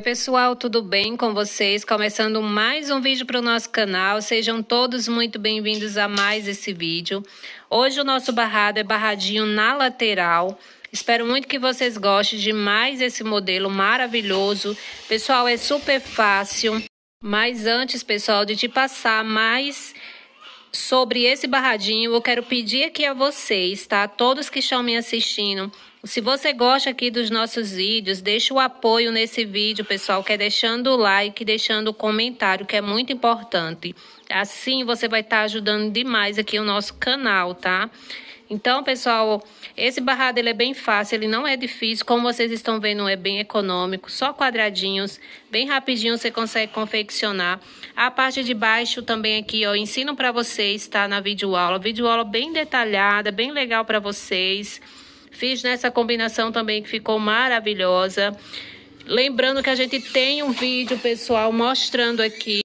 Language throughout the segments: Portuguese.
Oi pessoal, tudo bem com vocês? Começando mais um vídeo para o nosso canal, sejam todos muito bem-vindos a mais esse vídeo. Hoje o nosso barrado é barradinho na lateral, espero muito que vocês gostem de mais esse modelo maravilhoso. Pessoal, é super fácil, mas antes pessoal, de te passar mais sobre esse barradinho, eu quero pedir aqui a vocês, tá? Todos que estão me assistindo, se você gosta aqui dos nossos vídeos, deixa o apoio nesse vídeo, pessoal, que é deixando o like, deixando o comentário, que é muito importante. Assim você vai estar tá ajudando demais aqui o nosso canal, tá? Então, pessoal, esse barrado ele é bem fácil, ele não é difícil. Como vocês estão vendo, é bem econômico, só quadradinhos, bem rapidinho você consegue confeccionar. A parte de baixo também aqui, ó, ensino para vocês, tá? Na videoaula, videoaula bem detalhada, bem legal para vocês. Fiz nessa né, combinação também que ficou maravilhosa. Lembrando que a gente tem um vídeo, pessoal, mostrando aqui.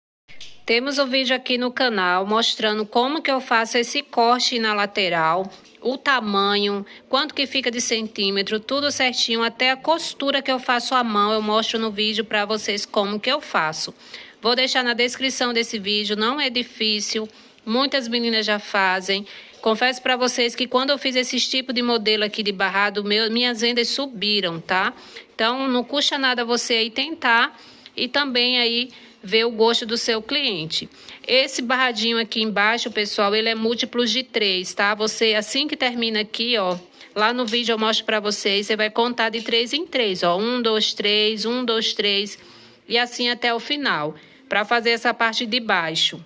Temos o um vídeo aqui no canal mostrando como que eu faço esse corte na lateral, o tamanho, quanto que fica de centímetro, tudo certinho, até a costura que eu faço à mão, eu mostro no vídeo para vocês como que eu faço. Vou deixar na descrição desse vídeo, não é difícil, muitas meninas já fazem. Confesso para vocês que quando eu fiz esse tipo de modelo aqui de barrado, meu, minhas vendas subiram, tá? Então, não custa nada você aí tentar e também aí ver o gosto do seu cliente. Esse barradinho aqui embaixo, pessoal, ele é múltiplos de três, tá? Você, assim que termina aqui, ó, lá no vídeo eu mostro para vocês, você vai contar de três em três, ó. Um, dois, três, um, dois, três, e assim até o final, para fazer essa parte de baixo.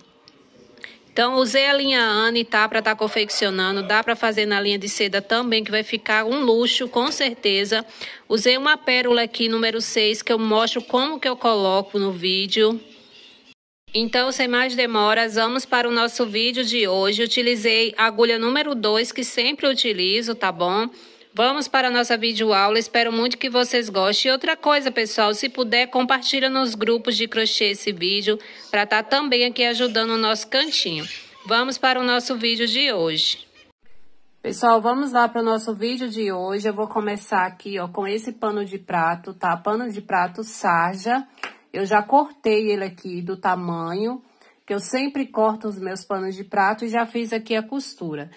Então, usei a linha Anne, tá? Para estar tá confeccionando. Dá para fazer na linha de seda também, que vai ficar um luxo, com certeza. Usei uma pérola aqui, número 6, que eu mostro como que eu coloco no vídeo. Então, sem mais demoras, vamos para o nosso vídeo de hoje. Utilizei a agulha número 2, que sempre utilizo, tá bom? Vamos para a nossa videoaula, espero muito que vocês gostem. E outra coisa, pessoal, se puder, compartilha nos grupos de crochê esse vídeo, para estar tá também aqui ajudando o nosso cantinho. Vamos para o nosso vídeo de hoje. Pessoal, vamos lá para o nosso vídeo de hoje. Eu vou começar aqui, ó, com esse pano de prato, tá? Pano de prato sarja. Eu já cortei ele aqui do tamanho, que eu sempre corto os meus panos de prato e já fiz aqui a costura.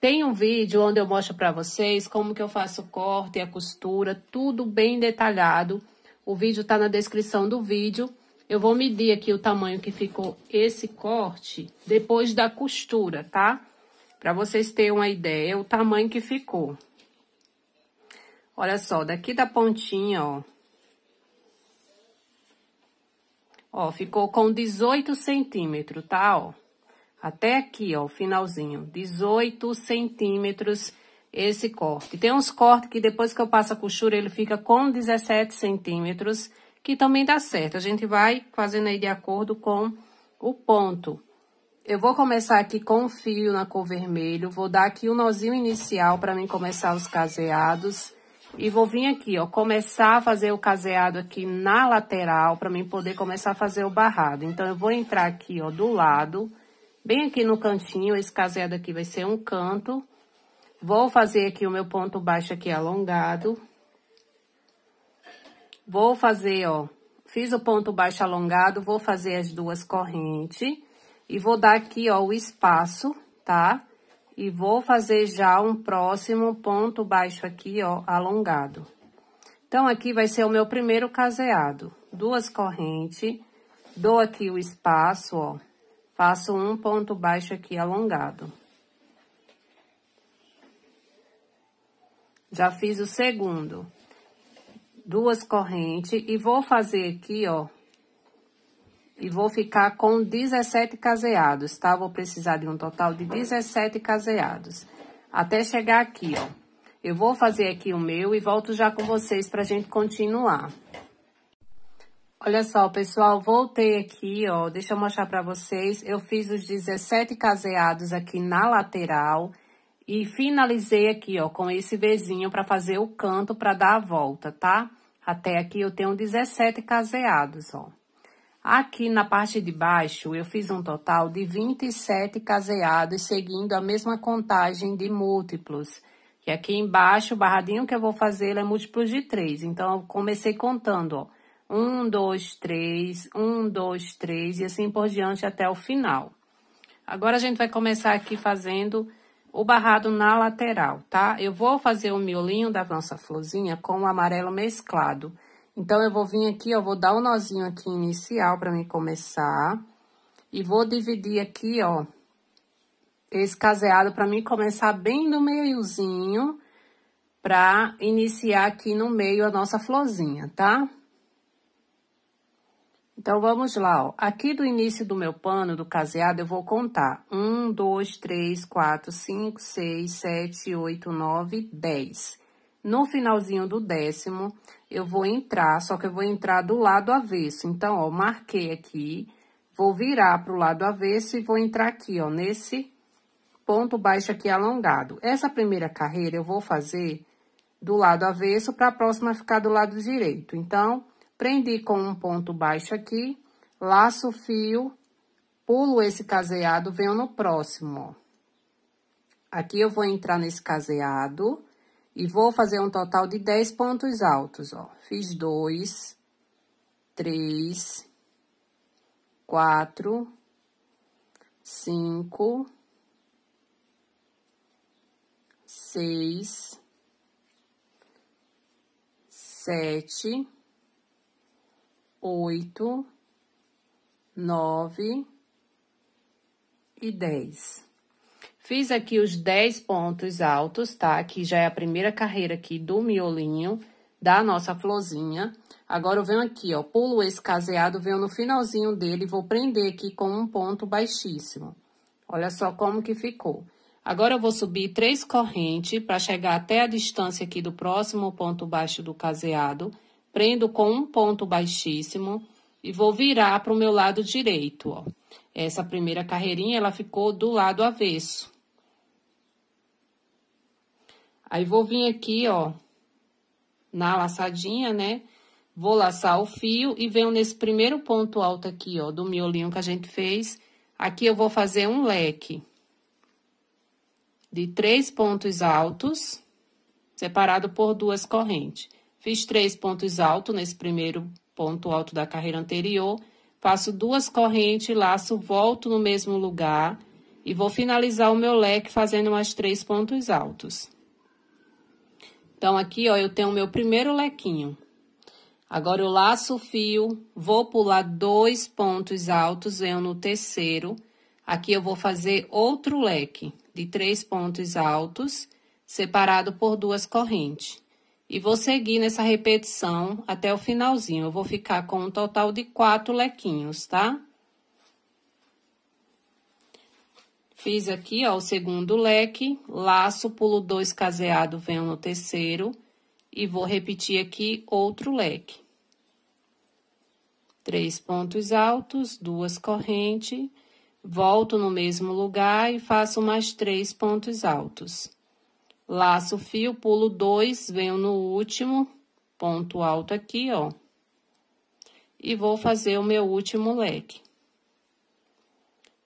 Tem um vídeo onde eu mostro para vocês como que eu faço o corte e a costura, tudo bem detalhado. O vídeo tá na descrição do vídeo. Eu vou medir aqui o tamanho que ficou esse corte depois da costura, tá? Para vocês terem uma ideia o tamanho que ficou. Olha só, daqui da pontinha, ó. Ó, ficou com 18 centímetros, tá? Ó até aqui, ó, o finalzinho, 18 centímetros esse corte. Tem uns cortes que depois que eu passo a costura, ele fica com 17 centímetros, que também dá certo. A gente vai fazendo aí de acordo com o ponto. Eu vou começar aqui com o fio na cor vermelho, vou dar aqui o um nozinho inicial para mim começar os caseados. E vou vir aqui, ó, começar a fazer o caseado aqui na lateral, para mim poder começar a fazer o barrado. Então, eu vou entrar aqui, ó, do lado bem aqui no cantinho, esse caseado aqui vai ser um canto. Vou fazer aqui o meu ponto baixo aqui alongado. Vou fazer, ó, fiz o ponto baixo alongado, vou fazer as duas correntes. E vou dar aqui, ó, o espaço, tá? E vou fazer já um próximo ponto baixo aqui, ó, alongado. Então, aqui vai ser o meu primeiro caseado. Duas correntes, dou aqui o espaço, ó. Passo um ponto baixo aqui alongado. Já fiz o segundo. Duas correntes e vou fazer aqui, ó. E vou ficar com 17 caseados, tá? Vou precisar de um total de 17 caseados. Até chegar aqui, ó. Eu vou fazer aqui o meu e volto já com vocês pra gente continuar. Olha só, pessoal, voltei aqui, ó, deixa eu mostrar para vocês. Eu fiz os 17 caseados aqui na lateral e finalizei aqui, ó, com esse Vzinho para fazer o canto para dar a volta, tá? Até aqui eu tenho 17 caseados, ó. Aqui na parte de baixo eu fiz um total de 27 caseados seguindo a mesma contagem de múltiplos. E aqui embaixo, o barradinho que eu vou fazer, ele é múltiplo de 3. Então, eu comecei contando, ó um, dois, três, um, dois, três e assim por diante até o final. Agora a gente vai começar aqui fazendo o barrado na lateral, tá? Eu vou fazer o miolinho da nossa florzinha com o amarelo mesclado. Então, eu vou vir aqui, ó, vou dar um nozinho aqui inicial pra mim começar. E vou dividir aqui, ó, esse caseado pra mim começar bem no meiozinho, pra iniciar aqui no meio a nossa florzinha, tá? Então, vamos lá, ó. Aqui do início do meu pano, do caseado, eu vou contar. Um, dois, três, quatro, cinco, seis, sete, oito, nove, dez. No finalzinho do décimo, eu vou entrar, só que eu vou entrar do lado avesso. Então, ó, marquei aqui, vou virar pro lado avesso e vou entrar aqui, ó, nesse ponto baixo aqui alongado. Essa primeira carreira eu vou fazer do lado avesso para a próxima ficar do lado direito. Então, Prendi com um ponto baixo aqui, laço o fio, pulo esse caseado, venho no próximo, ó. Aqui eu vou entrar nesse caseado e vou fazer um total de 10 pontos altos, ó. Fiz dois, três, quatro, cinco, seis, sete, oito, nove e dez. Fiz aqui os dez pontos altos, tá? Que já é a primeira carreira aqui do miolinho, da nossa florzinha. Agora, eu venho aqui, ó, pulo esse caseado, venho no finalzinho dele, vou prender aqui com um ponto baixíssimo. Olha só como que ficou. Agora, eu vou subir três correntes para chegar até a distância aqui do próximo ponto baixo do caseado prendo com um ponto baixíssimo e vou virar para o meu lado direito, ó. Essa primeira carreirinha, ela ficou do lado avesso. Aí, vou vir aqui, ó, na laçadinha, né? Vou laçar o fio e venho nesse primeiro ponto alto aqui, ó, do miolinho que a gente fez. Aqui eu vou fazer um leque de três pontos altos, separado por duas correntes. Fiz três pontos altos nesse primeiro ponto alto da carreira anterior. Faço duas correntes, laço, volto no mesmo lugar e vou finalizar o meu leque fazendo mais três pontos altos. Então, aqui, ó, eu tenho o meu primeiro lequinho. Agora, eu laço o fio, vou pular dois pontos altos, venho no terceiro. Aqui, eu vou fazer outro leque de três pontos altos, separado por duas correntes. E vou seguir nessa repetição até o finalzinho. Eu vou ficar com um total de quatro lequinhos, tá? Fiz aqui, ó, o segundo leque, laço, pulo dois caseado, venho no terceiro. E vou repetir aqui outro leque. Três pontos altos, duas correntes. Volto no mesmo lugar e faço mais três pontos altos laço fio, pulo dois, venho no último ponto alto aqui, ó. E vou fazer o meu último leque.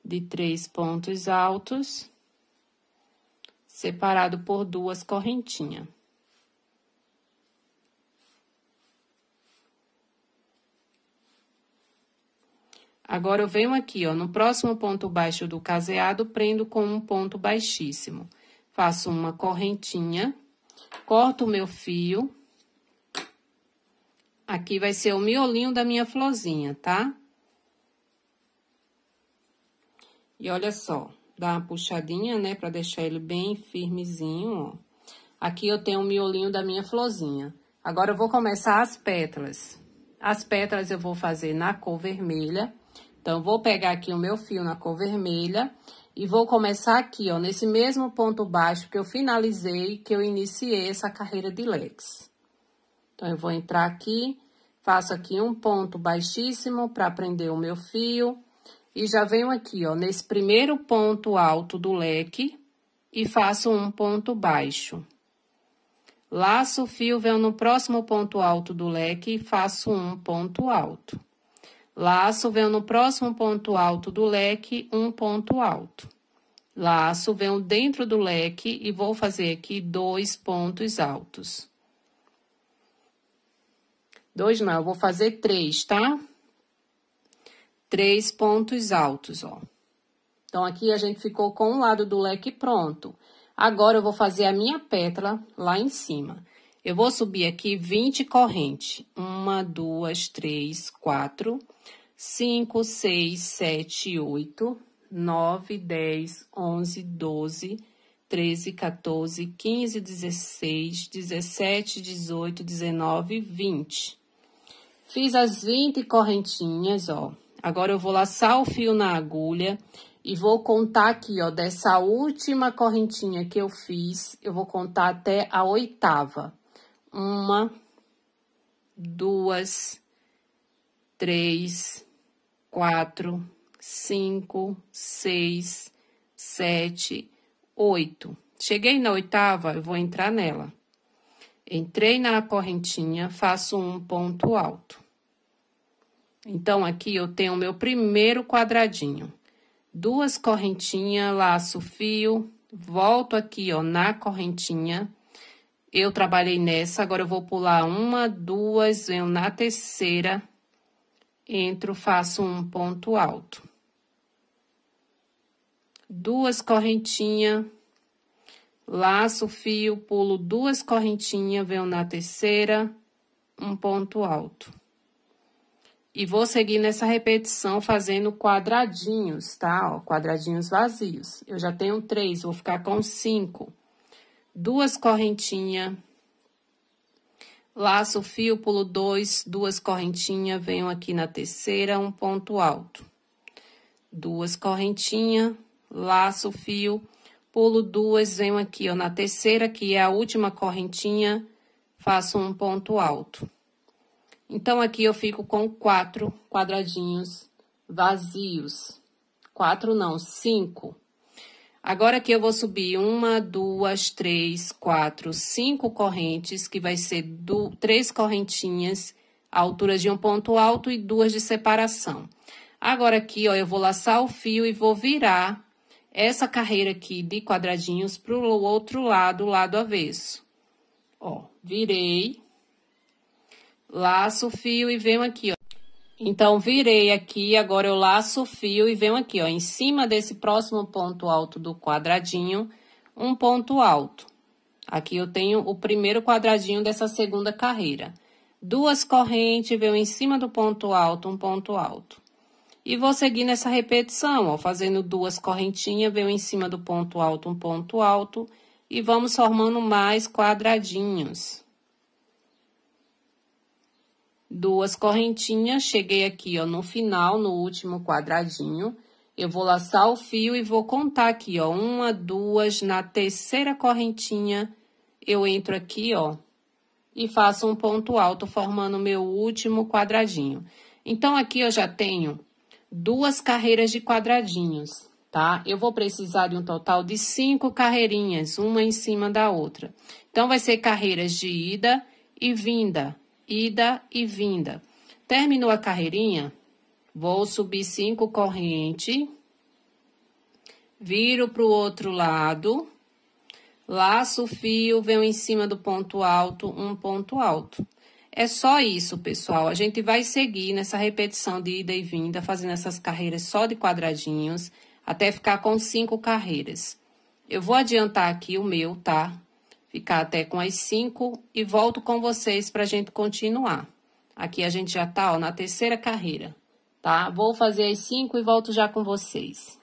De três pontos altos, separado por duas correntinhas. Agora, eu venho aqui, ó, no próximo ponto baixo do caseado, prendo com um ponto baixíssimo faço uma correntinha, corto o meu fio. Aqui vai ser o miolinho da minha florzinha, tá? E olha só, dá uma puxadinha, né, pra deixar ele bem firmezinho, ó. Aqui eu tenho o miolinho da minha florzinha. Agora eu vou começar as pétalas. As pétalas eu vou fazer na cor vermelha. Então, vou pegar aqui o meu fio na cor vermelha e vou começar aqui, ó, nesse mesmo ponto baixo que eu finalizei, que eu iniciei essa carreira de legs. Então, eu vou entrar aqui, faço aqui um ponto baixíssimo para prender o meu fio. E já venho aqui, ó, nesse primeiro ponto alto do leque e faço um ponto baixo. Laço o fio, venho no próximo ponto alto do leque e faço um ponto alto. Laço vem no próximo ponto alto do leque, um ponto alto. Laço, venho dentro do leque e vou fazer aqui dois pontos altos. Dois não, eu vou fazer três, tá? Três pontos altos, ó. Então, aqui a gente ficou com um lado do leque pronto. Agora, eu vou fazer a minha pétala lá em cima. Eu vou subir aqui 20 corrente. Uma, duas, três, quatro 5, 6, 7, 8, 9, 10, 11, 12, 13, 14, 15, 16, 17, 18, 19, 20. Fiz as 20 correntinhas, ó. Agora eu vou laçar o fio na agulha e vou contar aqui, ó, dessa última correntinha que eu fiz, eu vou contar até a oitava. Uma, duas, três, quatro, cinco, seis, sete, oito. Cheguei na oitava, eu vou entrar nela. Entrei na correntinha, faço um ponto alto. Então, aqui eu tenho o meu primeiro quadradinho. Duas correntinhas, laço fio, volto aqui, ó, na correntinha. Eu trabalhei nessa, agora eu vou pular uma, duas, venho na terceira, entro, faço um ponto alto. Duas correntinhas, laço o fio, pulo duas correntinhas, venho na terceira, um ponto alto. E vou seguir nessa repetição fazendo quadradinhos, tá? Ó, quadradinhos vazios. Eu já tenho três, vou ficar com cinco. Duas correntinhas, Laço fio, pulo dois, duas correntinhas, venho aqui na terceira, um ponto alto. Duas correntinhas, laço fio, pulo duas, venho aqui, ó, na terceira, que é a última correntinha, faço um ponto alto. Então, aqui eu fico com quatro quadradinhos vazios. Quatro não, cinco. Agora aqui eu vou subir uma, duas, três, quatro, cinco correntes, que vai ser do, três correntinhas, alturas de um ponto alto e duas de separação. Agora aqui, ó, eu vou laçar o fio e vou virar essa carreira aqui de quadradinhos para o outro lado, lado avesso. Ó, virei, laço o fio e venho aqui, ó, então, virei aqui, agora eu laço o fio e venho aqui, ó, em cima desse próximo ponto alto do quadradinho, um ponto alto. Aqui eu tenho o primeiro quadradinho dessa segunda carreira. Duas correntes, venho em cima do ponto alto, um ponto alto. E vou seguir nessa repetição, ó, fazendo duas correntinhas, venho em cima do ponto alto, um ponto alto, e vamos formando mais quadradinhos duas correntinhas, cheguei aqui, ó, no final, no último quadradinho, eu vou laçar o fio e vou contar aqui, ó, uma, duas, na terceira correntinha, eu entro aqui, ó, e faço um ponto alto, formando meu último quadradinho. Então, aqui eu já tenho duas carreiras de quadradinhos, tá? Eu vou precisar de um total de cinco carreirinhas, uma em cima da outra. Então, vai ser carreiras de ida e vinda, ida e vinda. Terminou a carreirinha, vou subir cinco corrente, viro para o outro lado, laço o fio, venho em cima do ponto alto, um ponto alto. É só isso, pessoal. A gente vai seguir nessa repetição de ida e vinda, fazendo essas carreiras só de quadradinhos, até ficar com cinco carreiras. Eu vou adiantar aqui o meu, tá? ficar até com as 5 e volto com vocês para a gente continuar. Aqui a gente já tá, ó, na terceira carreira, tá? Vou fazer as 5 e volto já com vocês.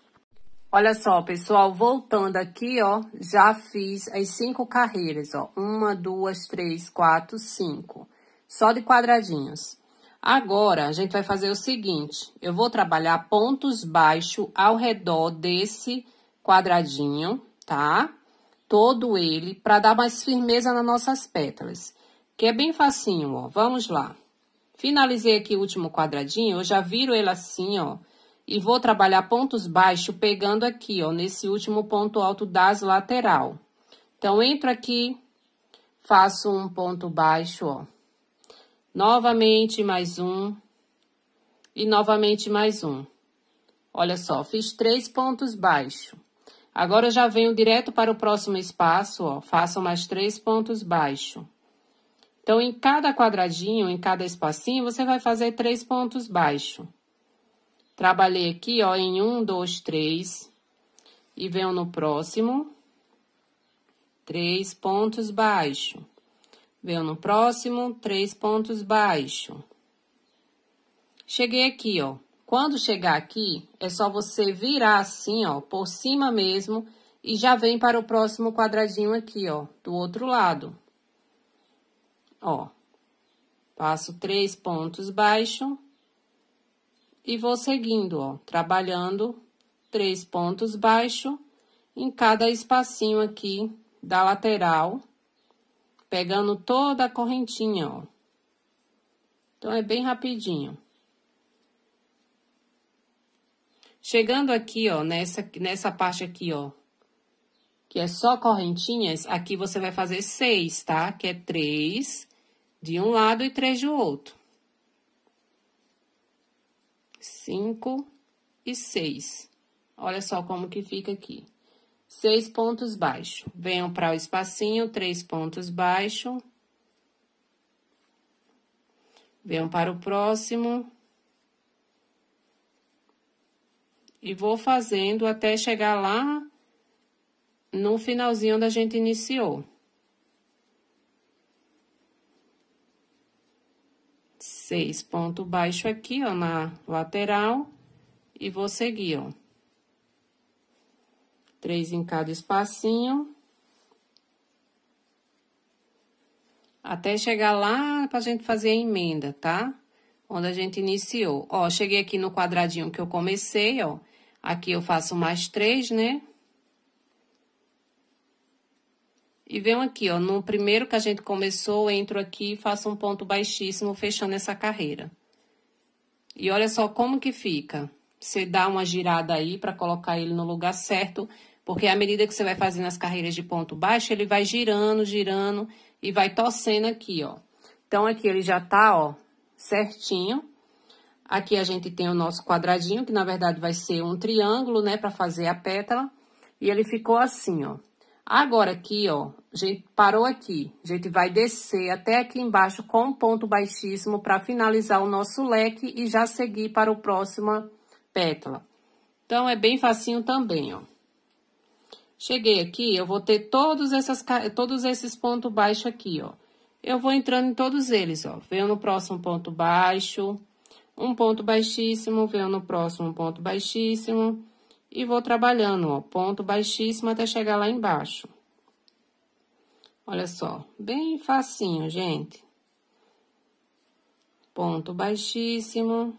Olha só, pessoal, voltando aqui, ó, já fiz as cinco carreiras, ó. Uma, duas, três, quatro, cinco. Só de quadradinhos. Agora, a gente vai fazer o seguinte, eu vou trabalhar pontos baixos ao redor desse quadradinho, tá? todo ele para dar mais firmeza nas nossas pétalas, que é bem facinho, ó. Vamos lá. Finalizei aqui o último quadradinho, eu já viro ele assim, ó, e vou trabalhar pontos baixos pegando aqui, ó, nesse último ponto alto das lateral. Então, entro aqui, faço um ponto baixo, ó. Novamente mais um e novamente mais um. Olha só, fiz três pontos baixos. Agora eu já venho direto para o próximo espaço, ó, faço mais três pontos baixo. Então, em cada quadradinho, em cada espacinho, você vai fazer três pontos baixo. Trabalhei aqui, ó, em um, dois, três, e venho no próximo, três pontos baixo. Venho no próximo, três pontos baixo. Cheguei aqui, ó, quando chegar aqui, é só você virar assim, ó, por cima mesmo e já vem para o próximo quadradinho aqui, ó, do outro lado. Ó, passo três pontos baixo e vou seguindo, ó, trabalhando três pontos baixo em cada espacinho aqui da lateral, pegando toda a correntinha, ó. Então, é bem rapidinho. Chegando aqui, ó, nessa, nessa parte aqui, ó, que é só correntinhas, aqui você vai fazer seis, tá? Que é três de um lado e três do outro. Cinco e seis. Olha só como que fica aqui. Seis pontos baixos. Venham para o espacinho, três pontos baixos. Venham para o próximo. e vou fazendo até chegar lá no finalzinho onde a gente iniciou. Seis ponto baixo aqui, ó, na lateral, e vou seguir, ó. Três em cada espacinho. Até chegar lá pra gente fazer a emenda, tá? Onde a gente iniciou. Ó, cheguei aqui no quadradinho que eu comecei, ó Aqui eu faço mais três, né? E venho aqui, ó, no primeiro que a gente começou, entro aqui e faço um ponto baixíssimo, fechando essa carreira. E olha só como que fica. Você dá uma girada aí para colocar ele no lugar certo, porque à medida que você vai fazendo as carreiras de ponto baixo, ele vai girando, girando e vai torcendo aqui, ó. Então, aqui ele já tá, ó, certinho. Aqui a gente tem o nosso quadradinho, que na verdade vai ser um triângulo, né, para fazer a pétala. E ele ficou assim, ó. Agora aqui, ó, a gente parou aqui. A gente vai descer até aqui embaixo com um ponto baixíssimo para finalizar o nosso leque e já seguir para o próxima pétala. Então, é bem facinho também, ó. Cheguei aqui, eu vou ter todos, essas, todos esses pontos baixos aqui, ó. Eu vou entrando em todos eles, ó. Venho no próximo ponto baixo, um ponto baixíssimo, venho no próximo ponto baixíssimo e vou trabalhando, ó, ponto baixíssimo até chegar lá embaixo. Olha só, bem facinho, gente. Ponto baixíssimo.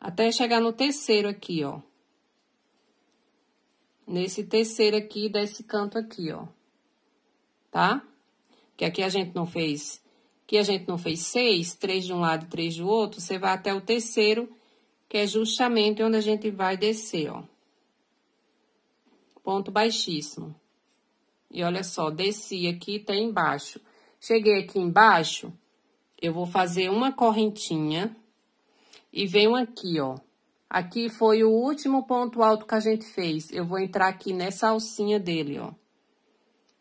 Até chegar no terceiro aqui, ó. Nesse terceiro aqui, desse canto aqui, ó. Tá? Que aqui a gente não fez que a gente não fez seis, três de um lado e três do outro, você vai até o terceiro, que é justamente onde a gente vai descer, ó. Ponto baixíssimo. E olha só, desci aqui, tá embaixo. Cheguei aqui embaixo, eu vou fazer uma correntinha e venho aqui, ó. Aqui foi o último ponto alto que a gente fez. Eu vou entrar aqui nessa alcinha dele, ó.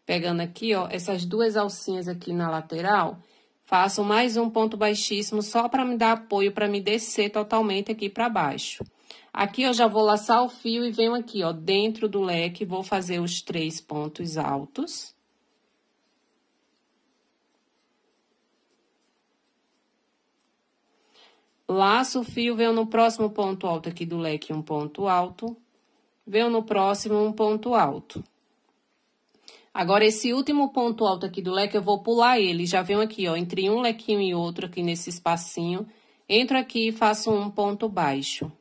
Pegando aqui, ó, essas duas alcinhas aqui na lateral Faço mais um ponto baixíssimo só para me dar apoio, para me descer totalmente aqui para baixo. Aqui eu já vou laçar o fio e venho aqui, ó, dentro do leque, vou fazer os três pontos altos. Laço o fio, venho no próximo ponto alto aqui do leque, um ponto alto. Venho no próximo, um ponto alto. Agora, esse último ponto alto aqui do leque, eu vou pular ele. Já venho aqui, ó, entre um lequinho e outro aqui nesse espacinho. Entro aqui e faço um ponto baixo.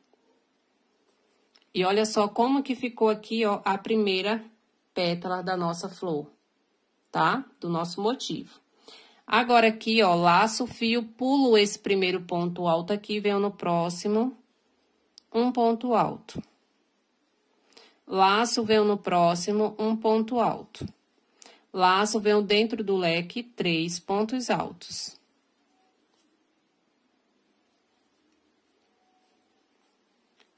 E olha só como que ficou aqui, ó, a primeira pétala da nossa flor, tá? Do nosso motivo. Agora aqui, ó, laço o fio, pulo esse primeiro ponto alto aqui, venho no próximo, um ponto alto. Laço, venho no próximo, um ponto alto laço, venho dentro do leque três pontos altos.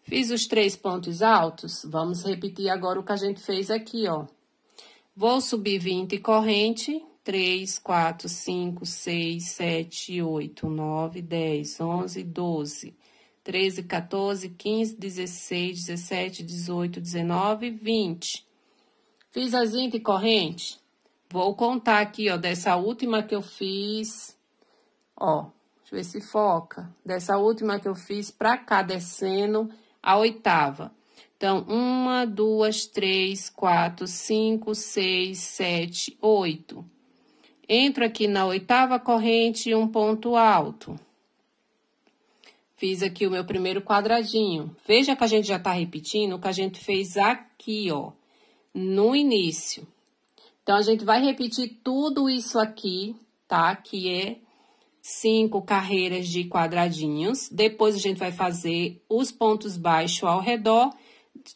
Fiz os três pontos altos, vamos repetir agora o que a gente fez aqui, ó. Vou subir 20 corrente, 3, 4, 5, 6, 7, 8, 9, 10, 11, 12, 13, 14, 15, 16, 17, 18, 19, 20. Fiz as 20 correntes, Vou contar aqui, ó, dessa última que eu fiz, ó, deixa eu ver se foca. Dessa última que eu fiz pra cá, descendo a oitava. Então, uma, duas, três, quatro, cinco, seis, sete, oito. Entro aqui na oitava corrente e um ponto alto. Fiz aqui o meu primeiro quadradinho. Veja que a gente já tá repetindo o que a gente fez aqui, ó, no início. Então, a gente vai repetir tudo isso aqui, tá? Que é cinco carreiras de quadradinhos. Depois, a gente vai fazer os pontos baixos ao redor.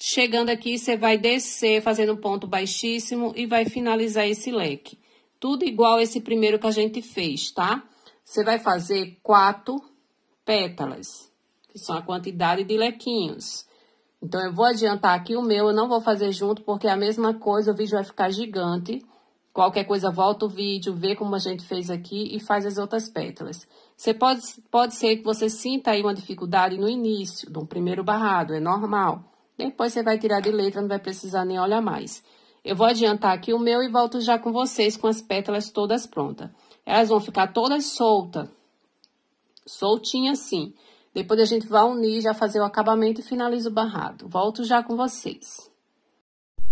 Chegando aqui, você vai descer fazendo um ponto baixíssimo e vai finalizar esse leque. Tudo igual esse primeiro que a gente fez, tá? Você vai fazer quatro pétalas, que são a quantidade de lequinhos. Então, eu vou adiantar aqui o meu, eu não vou fazer junto, porque é a mesma coisa, o vídeo vai ficar gigante. Qualquer coisa, volta o vídeo, vê como a gente fez aqui e faz as outras pétalas. Você pode, pode ser que você sinta aí uma dificuldade no início, no primeiro barrado, é normal. Depois você vai tirar de letra, não vai precisar nem olhar mais. Eu vou adiantar aqui o meu e volto já com vocês com as pétalas todas prontas. Elas vão ficar todas soltas, soltinhas assim. Depois a gente vai unir, já fazer o acabamento e finaliza o barrado. Volto já com vocês.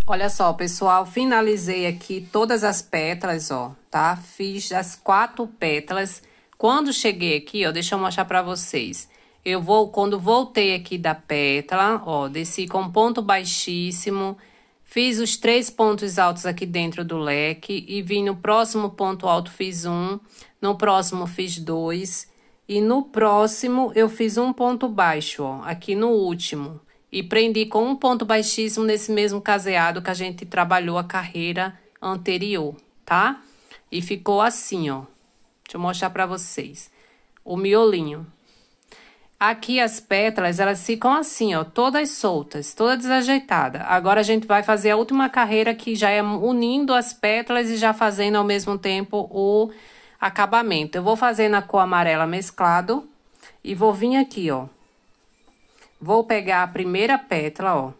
Olha só, pessoal, finalizei aqui todas as pétalas, ó, tá? Fiz as quatro pétalas. Quando cheguei aqui, ó, deixa eu mostrar pra vocês. Eu vou, quando voltei aqui da pétala, ó, desci com ponto baixíssimo, fiz os três pontos altos aqui dentro do leque e vim no próximo ponto alto fiz um, no próximo fiz dois e no próximo, eu fiz um ponto baixo, ó, aqui no último. E prendi com um ponto baixíssimo nesse mesmo caseado que a gente trabalhou a carreira anterior, tá? E ficou assim, ó. Deixa eu mostrar pra vocês. O miolinho. Aqui as pétalas, elas ficam assim, ó, todas soltas, toda desajeitada. Agora a gente vai fazer a última carreira que já é unindo as pétalas e já fazendo ao mesmo tempo o acabamento. Eu vou fazer na cor amarela mesclado e vou vir aqui, ó. Vou pegar a primeira pétala, ó.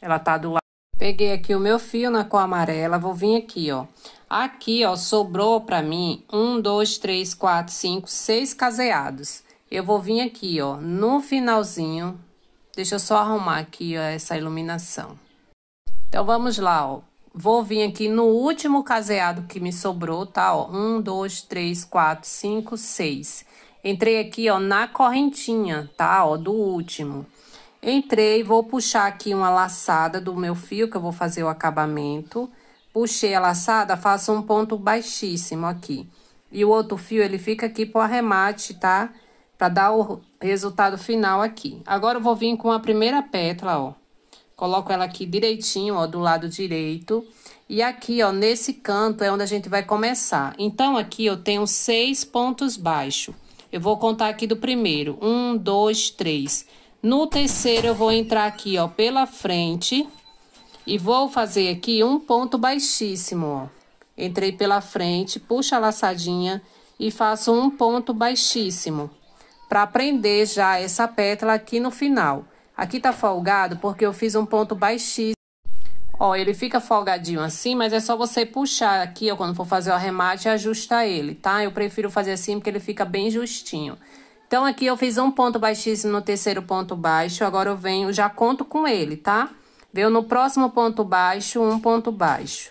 Ela tá do lado. Peguei aqui o meu fio na cor amarela, vou vir aqui, ó. Aqui, ó, sobrou pra mim um, dois, três, quatro, cinco, seis caseados. Eu vou vir aqui, ó, no finalzinho. Deixa eu só arrumar aqui, ó, essa iluminação. Então, vamos lá, ó. Vou vir aqui no último caseado que me sobrou, tá? Ó, um, dois, três, quatro, cinco, seis. Entrei aqui, ó, na correntinha, tá? Ó, do último. Entrei, vou puxar aqui uma laçada do meu fio, que eu vou fazer o acabamento. Puxei a laçada, faço um ponto baixíssimo aqui. E o outro fio, ele fica aqui pro arremate, tá? Pra dar o resultado final aqui. Agora, eu vou vir com a primeira pétala, ó. Coloco ela aqui direitinho, ó, do lado direito. E aqui, ó, nesse canto é onde a gente vai começar. Então, aqui eu tenho seis pontos baixos. Eu vou contar aqui do primeiro. Um, dois, três. No terceiro, eu vou entrar aqui, ó, pela frente. E vou fazer aqui um ponto baixíssimo, ó. Entrei pela frente, puxo a laçadinha e faço um ponto baixíssimo. Para prender já essa pétala aqui no final. Aqui tá folgado porque eu fiz um ponto baixíssimo. Ó, ele fica folgadinho assim, mas é só você puxar aqui, ó, quando for fazer o arremate, ajusta ele, tá? Eu prefiro fazer assim porque ele fica bem justinho. Então, aqui eu fiz um ponto baixíssimo no terceiro ponto baixo, agora eu venho, já conto com ele, tá? Veio no próximo ponto baixo, um ponto baixo.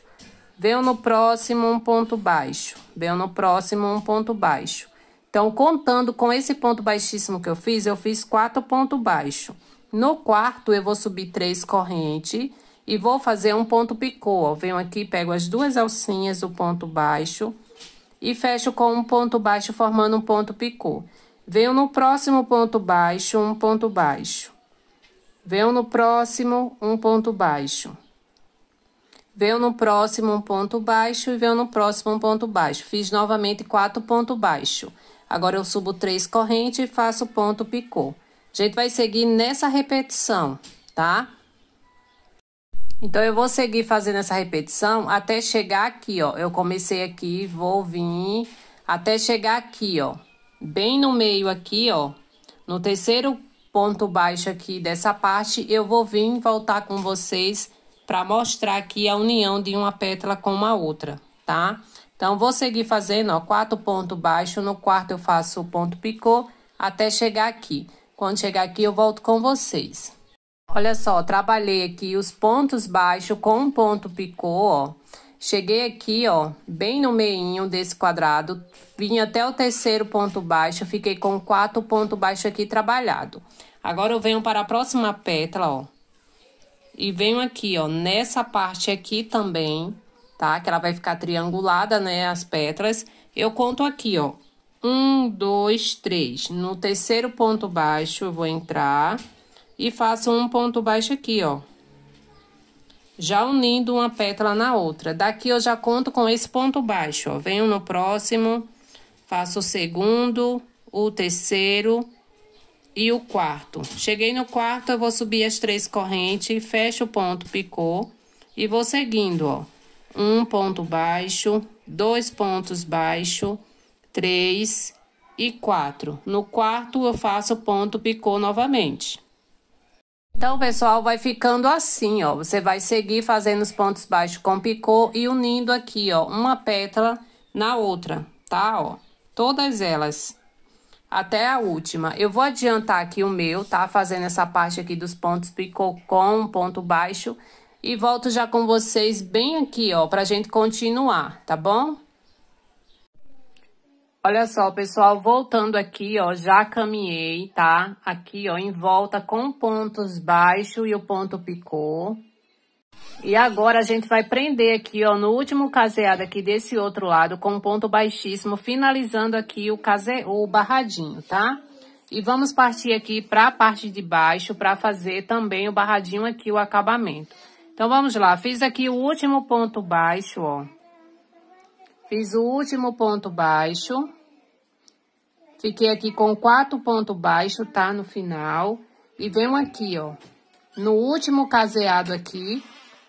Veio no próximo, um ponto baixo. Veio no próximo, um ponto baixo. Então, contando com esse ponto baixíssimo que eu fiz, eu fiz quatro pontos baixos. No quarto, eu vou subir três correntes e vou fazer um ponto picô. Ó. Venho aqui, pego as duas alcinhas, o ponto baixo e fecho com um ponto baixo formando um ponto picô. Venho no próximo ponto baixo, um ponto baixo. Venho no próximo, um ponto baixo. Venho no próximo, um ponto baixo e venho no próximo, um ponto baixo. Fiz novamente quatro ponto baixo. Agora eu subo três correntes e faço ponto picô. A gente vai seguir nessa repetição, tá? Então, eu vou seguir fazendo essa repetição até chegar aqui, ó. Eu comecei aqui, vou vir até chegar aqui, ó. Bem no meio aqui, ó. No terceiro ponto baixo aqui dessa parte, eu vou vir voltar com vocês para mostrar aqui a união de uma pétala com uma outra, tá? Então, vou seguir fazendo, ó, quatro pontos baixo. No quarto, eu faço o ponto picô até chegar aqui. Quando chegar aqui, eu volto com vocês. Olha só, trabalhei aqui os pontos baixos com um ponto picô, ó. Cheguei aqui, ó, bem no meinho desse quadrado, vim até o terceiro ponto baixo, fiquei com quatro pontos baixos aqui trabalhado. Agora eu venho para a próxima pétala, ó, e venho aqui, ó, nessa parte aqui também, tá? Que ela vai ficar triangulada, né, as pétalas. Eu conto aqui, ó, um, dois, três. No terceiro ponto baixo, eu vou entrar e faço um ponto baixo aqui, ó. Já unindo uma pétala na outra. Daqui eu já conto com esse ponto baixo, ó. Venho no próximo, faço o segundo, o terceiro e o quarto. Cheguei no quarto, eu vou subir as três correntes, fecho o ponto, picou. E vou seguindo, ó. Um ponto baixo, dois pontos baixo 3 e 4. No quarto, eu faço ponto picô novamente. Então, pessoal, vai ficando assim, ó. Você vai seguir fazendo os pontos baixos com picô e unindo aqui, ó, uma pétala na outra, tá? Ó, todas elas, até a última. Eu vou adiantar aqui o meu, tá? Fazendo essa parte aqui dos pontos picô com ponto baixo. E volto já com vocês bem aqui, ó, pra gente continuar, tá bom? Olha só, pessoal, voltando aqui, ó, já caminhei, tá? Aqui, ó, em volta com pontos baixos e o ponto picô. E agora a gente vai prender aqui, ó, no último caseado aqui desse outro lado com um ponto baixíssimo, finalizando aqui o case... o barradinho, tá? E vamos partir aqui para a parte de baixo para fazer também o barradinho aqui, o acabamento. Então, vamos lá. Fiz aqui o último ponto baixo, ó. Fiz o último ponto baixo. Fiquei aqui com quatro pontos baixos, tá? No final. E venho aqui, ó. No último caseado aqui.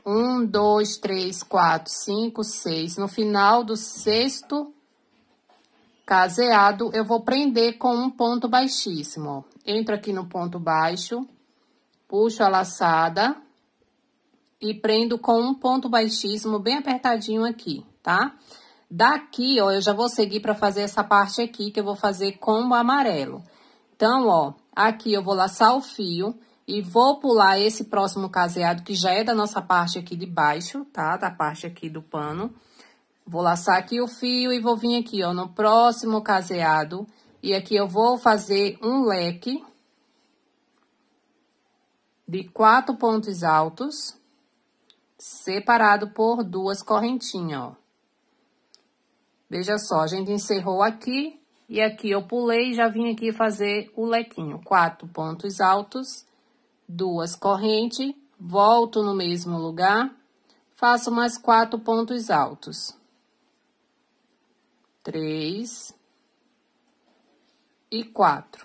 Um, dois, três, quatro, cinco, seis. No final do sexto caseado, eu vou prender com um ponto baixíssimo, ó. Entro aqui no ponto baixo. Puxo a laçada. E prendo com um ponto baixíssimo, bem apertadinho aqui, tá? Tá? Daqui, ó, eu já vou seguir para fazer essa parte aqui, que eu vou fazer combo amarelo. Então, ó, aqui eu vou laçar o fio e vou pular esse próximo caseado, que já é da nossa parte aqui de baixo, tá? Da parte aqui do pano. Vou laçar aqui o fio e vou vir aqui, ó, no próximo caseado. E aqui eu vou fazer um leque de quatro pontos altos, separado por duas correntinhas, ó. Veja só, a gente encerrou aqui e aqui eu pulei e já vim aqui fazer o lequinho. Quatro pontos altos, duas correntes, volto no mesmo lugar, faço mais quatro pontos altos. Três e quatro.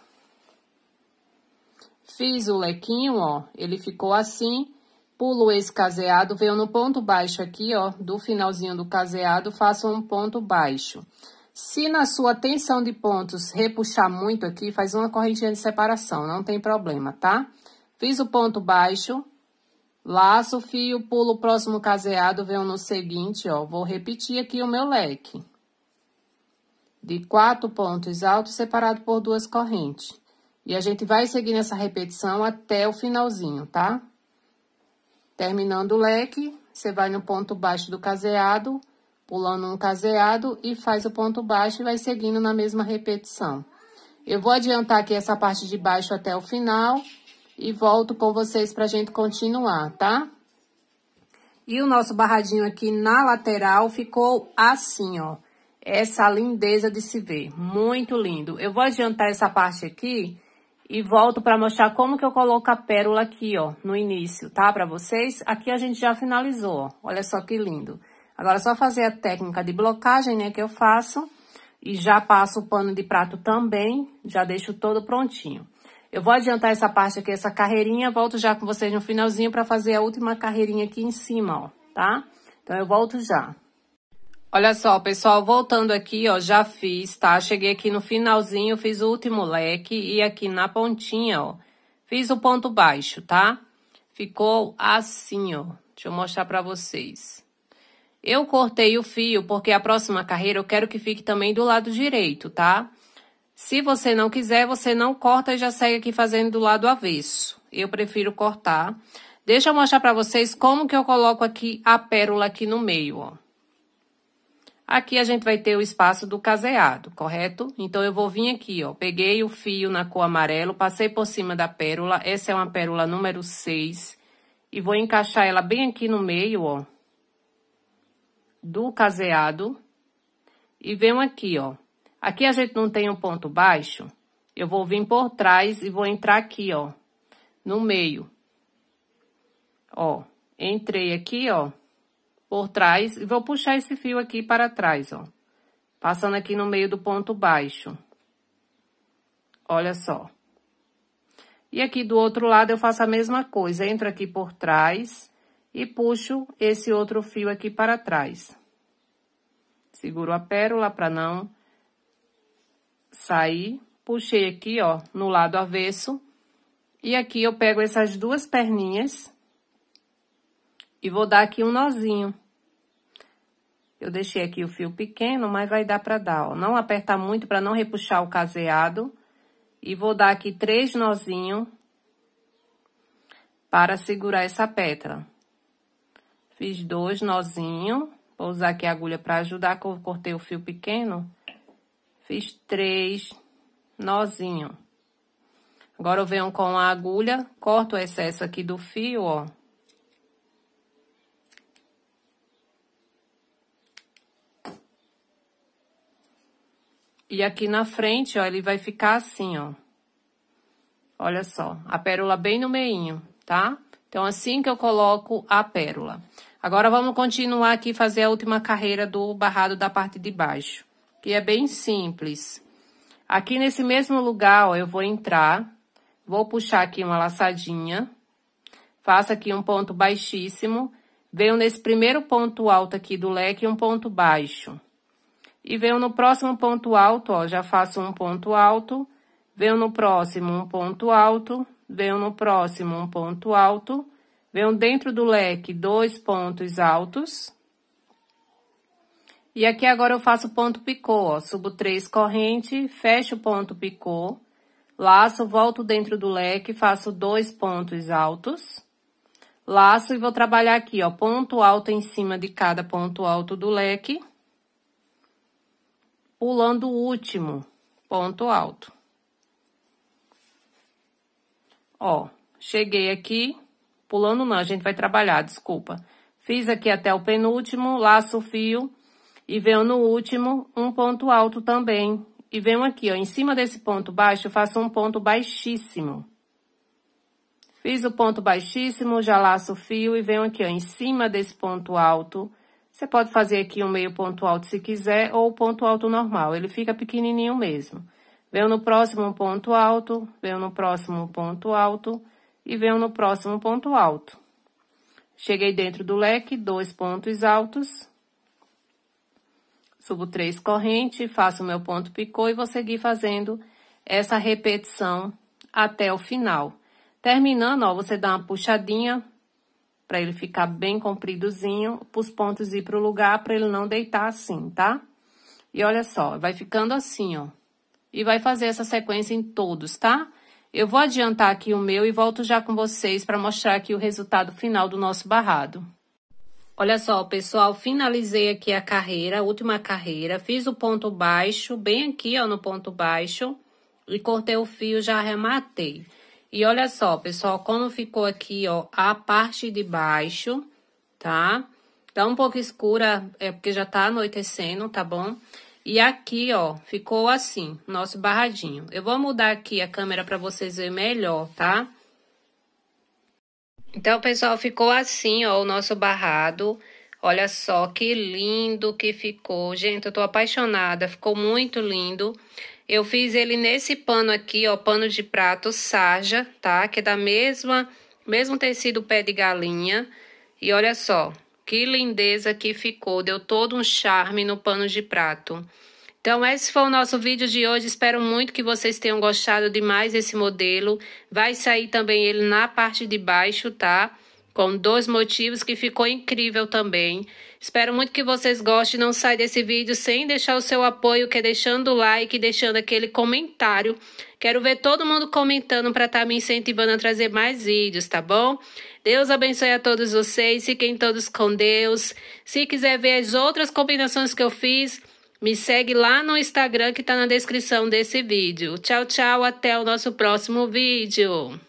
Fiz o lequinho, ó, ele ficou assim Pulo esse caseado, venho no ponto baixo aqui, ó, do finalzinho do caseado, faço um ponto baixo. Se na sua tensão de pontos repuxar muito aqui, faz uma correntinha de separação, não tem problema, tá? Fiz o ponto baixo, laço o fio, pulo o próximo caseado, venho no seguinte, ó, vou repetir aqui o meu leque. De quatro pontos altos, separado por duas correntes. E a gente vai seguir nessa repetição até o finalzinho, tá? Tá? Terminando o leque, você vai no ponto baixo do caseado, pulando um caseado e faz o ponto baixo e vai seguindo na mesma repetição. Eu vou adiantar aqui essa parte de baixo até o final e volto com vocês pra gente continuar, tá? E o nosso barradinho aqui na lateral ficou assim, ó. Essa lindeza de se ver, muito lindo. Eu vou adiantar essa parte aqui e volto para mostrar como que eu coloco a pérola aqui, ó, no início, tá? Para vocês. Aqui a gente já finalizou, ó. Olha só que lindo. Agora, só fazer a técnica de blocagem, né, que eu faço. E já passo o pano de prato também, já deixo todo prontinho. Eu vou adiantar essa parte aqui, essa carreirinha, volto já com vocês no finalzinho para fazer a última carreirinha aqui em cima, ó, tá? Então, eu volto já. Olha só, pessoal, voltando aqui, ó, já fiz, tá? Cheguei aqui no finalzinho, fiz o último leque e aqui na pontinha, ó, fiz o ponto baixo, tá? Ficou assim, ó. Deixa eu mostrar pra vocês. Eu cortei o fio porque a próxima carreira eu quero que fique também do lado direito, tá? Se você não quiser, você não corta e já segue aqui fazendo do lado avesso. Eu prefiro cortar. Deixa eu mostrar pra vocês como que eu coloco aqui a pérola aqui no meio, ó. Aqui a gente vai ter o espaço do caseado, correto? Então, eu vou vir aqui, ó, peguei o fio na cor amarelo, passei por cima da pérola, essa é uma pérola número 6, e vou encaixar ela bem aqui no meio, ó, do caseado, e venho aqui, ó. Aqui a gente não tem um ponto baixo, eu vou vir por trás e vou entrar aqui, ó, no meio. Ó, entrei aqui, ó, por trás e vou puxar esse fio aqui para trás, ó. Passando aqui no meio do ponto baixo. Olha só. E aqui do outro lado eu faço a mesma coisa, entro aqui por trás e puxo esse outro fio aqui para trás. Seguro a pérola para não sair. Puxei aqui, ó, no lado avesso. E aqui eu pego essas duas perninhas e vou dar aqui um nozinho. Eu deixei aqui o fio pequeno, mas vai dar para dar, ó. Não apertar muito para não repuxar o caseado. E vou dar aqui três nozinhos para segurar essa pétala. Fiz dois nozinhos. Vou usar aqui a agulha para ajudar, que eu cortei o fio pequeno. Fiz três nozinhos. Agora eu venho com a agulha, corto o excesso aqui do fio, ó. E aqui na frente, ó, ele vai ficar assim, ó. Olha só, a pérola bem no meinho, tá? Então, assim que eu coloco a pérola. Agora, vamos continuar aqui fazer a última carreira do barrado da parte de baixo, que é bem simples. Aqui nesse mesmo lugar, ó, eu vou entrar, vou puxar aqui uma laçadinha, faço aqui um ponto baixíssimo, venho nesse primeiro ponto alto aqui do leque um ponto baixo. E venho no próximo ponto alto, ó, já faço um ponto alto, venho no próximo um ponto alto, venho no próximo um ponto alto, venho dentro do leque dois pontos altos. E aqui agora eu faço ponto picô, ó, subo três corrente, fecho o ponto picô, laço, volto dentro do leque, faço dois pontos altos, laço e vou trabalhar aqui, ó, ponto alto em cima de cada ponto alto do leque pulando o último ponto alto. Ó, cheguei aqui, pulando não, a gente vai trabalhar, desculpa. Fiz aqui até o penúltimo, laço o fio e venho no último um ponto alto também. E venho aqui, ó, em cima desse ponto baixo, faço um ponto baixíssimo. Fiz o ponto baixíssimo, já laço o fio e venho aqui, ó, em cima desse ponto alto, você pode fazer aqui um meio ponto alto se quiser, ou ponto alto normal, ele fica pequenininho mesmo. Venho no próximo ponto alto, venho no próximo ponto alto e venho no próximo ponto alto. Cheguei dentro do leque, dois pontos altos. Subo três correntes, faço meu ponto picô e vou seguir fazendo essa repetição até o final. Terminando, ó, você dá uma puxadinha para ele ficar bem compridozinho, os pontos ir pro lugar para ele não deitar assim, tá? E olha só, vai ficando assim, ó. E vai fazer essa sequência em todos, tá? Eu vou adiantar aqui o meu e volto já com vocês para mostrar aqui o resultado final do nosso barrado. Olha só, pessoal, finalizei aqui a carreira, a última carreira, fiz o ponto baixo, bem aqui, ó, no ponto baixo, e cortei o fio, já arrematei. E olha só, pessoal, como ficou aqui, ó, a parte de baixo, tá? Tá um pouco escura, é porque já tá anoitecendo, tá bom? E aqui, ó, ficou assim, nosso barradinho. Eu vou mudar aqui a câmera para vocês verem melhor, tá? Então, pessoal, ficou assim, ó, o nosso barrado. Olha só que lindo que ficou. Gente, eu tô apaixonada, ficou muito lindo. Eu fiz ele nesse pano aqui, ó, pano de prato sarja, tá? Que é da mesma, mesmo tecido pé de galinha. E olha só, que lindeza que ficou, deu todo um charme no pano de prato. Então, esse foi o nosso vídeo de hoje. Espero muito que vocês tenham gostado demais desse modelo. Vai sair também ele na parte de baixo, tá? com dois motivos que ficou incrível também. Espero muito que vocês gostem. Não saia desse vídeo sem deixar o seu apoio, que é deixando o like, deixando aquele comentário. Quero ver todo mundo comentando para estar tá me incentivando a trazer mais vídeos, tá bom? Deus abençoe a todos vocês. Fiquem todos com Deus. Se quiser ver as outras combinações que eu fiz, me segue lá no Instagram que está na descrição desse vídeo. Tchau, tchau. Até o nosso próximo vídeo.